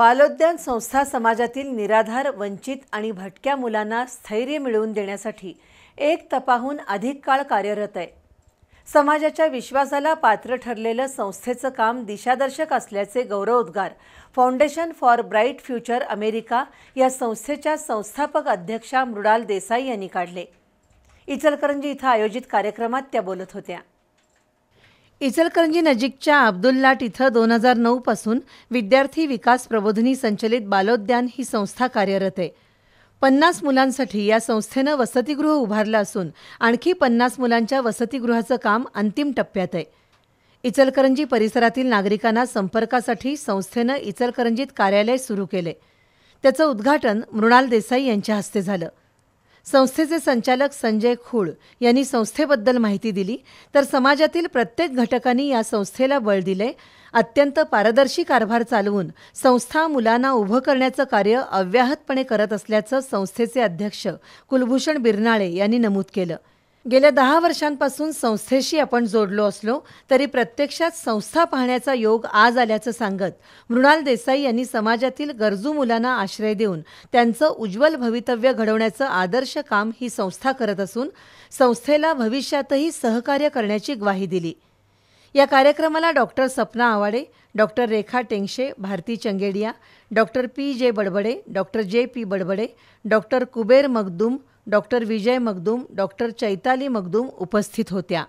बालोद्यान संस्था समाजातील निराधार वंचित आणि भटक्या मुलांना स्थैर्य मिळवून देण्यासाठी एक तपाहून अधिक काळ कार्यरत आहे समाजाच्या विश्वासाला पात्र ठरलेलं संस्थेचं काम दिशादर्शक असल्याचे गौरवोद्गार foundation for bright future America या संस्थेच्या संस्थापक अध्यक्षा मृणाल देसाई यांनी काढले इचलकरंजी इथं आयोजित कार्यक्रमात त्या बोलत होत्या इचलकरंजी नजीकच्या अब्दुल्लाट इथं दोन हजार नऊ पासून विद्यार्थी विकास प्रबोधनी संचलित बालोद्यान ही संस्था कार्यरत आहे पन्नास मुलांसाठी या संस्थेनं वसतिगृह उभारलं असून आणखी पन्नास मुलांच्या वसतिगृहाचं काम अंतिम टप्प्यात आहे इचलकरंजी परिसरातील नागरिकांना संपर्कासाठी संस्थेनं इचलकरंजीत कार्यालय सुरू केले त्याचं उद्घाटन मृणाल देसाई यांच्या हस्ते झालं संस्थेचे संचालक संजय खूळ यांनी संस्थेबद्दल माहिती दिली तर समाजातील प्रत्येक घटकांनी या संस्थेला बळ दिले अत्यंत पारदर्शी कारभार चालवून संस्था मुलांना उभं करण्याचं कार्य अव्याहतपणे करत असल्याचं संस्थेचे अध्यक्ष कुलभूषण बिरनाळे यांनी नमूद केलं गेल्या दहा वर्षांपासून संस्थेशी आपण जोडलो असलो तरी प्रत्यक्षात संस्था पाहण्याचा योग आज आल्याचं सांगत मृणाल देसाई यांनी समाजातील गरजू मुलांना आश्रय देऊन त्यांचं उज्ज्वल भवितव्य घडवण्याचं आदर्श काम ही संस्था करत असून संस्थेला भविष्यातही सहकार्य करण्याची ग्वाही दिली या कार्यक्रमाला doctor Sapna Awade doctor Rekha Tengshe Bharati Changedia doctor P J Badbade doctor J P Badbade doctor Kuber Magdum doctor Vijay Magdum doctor Chaitali Magdum उपस्थित होत्या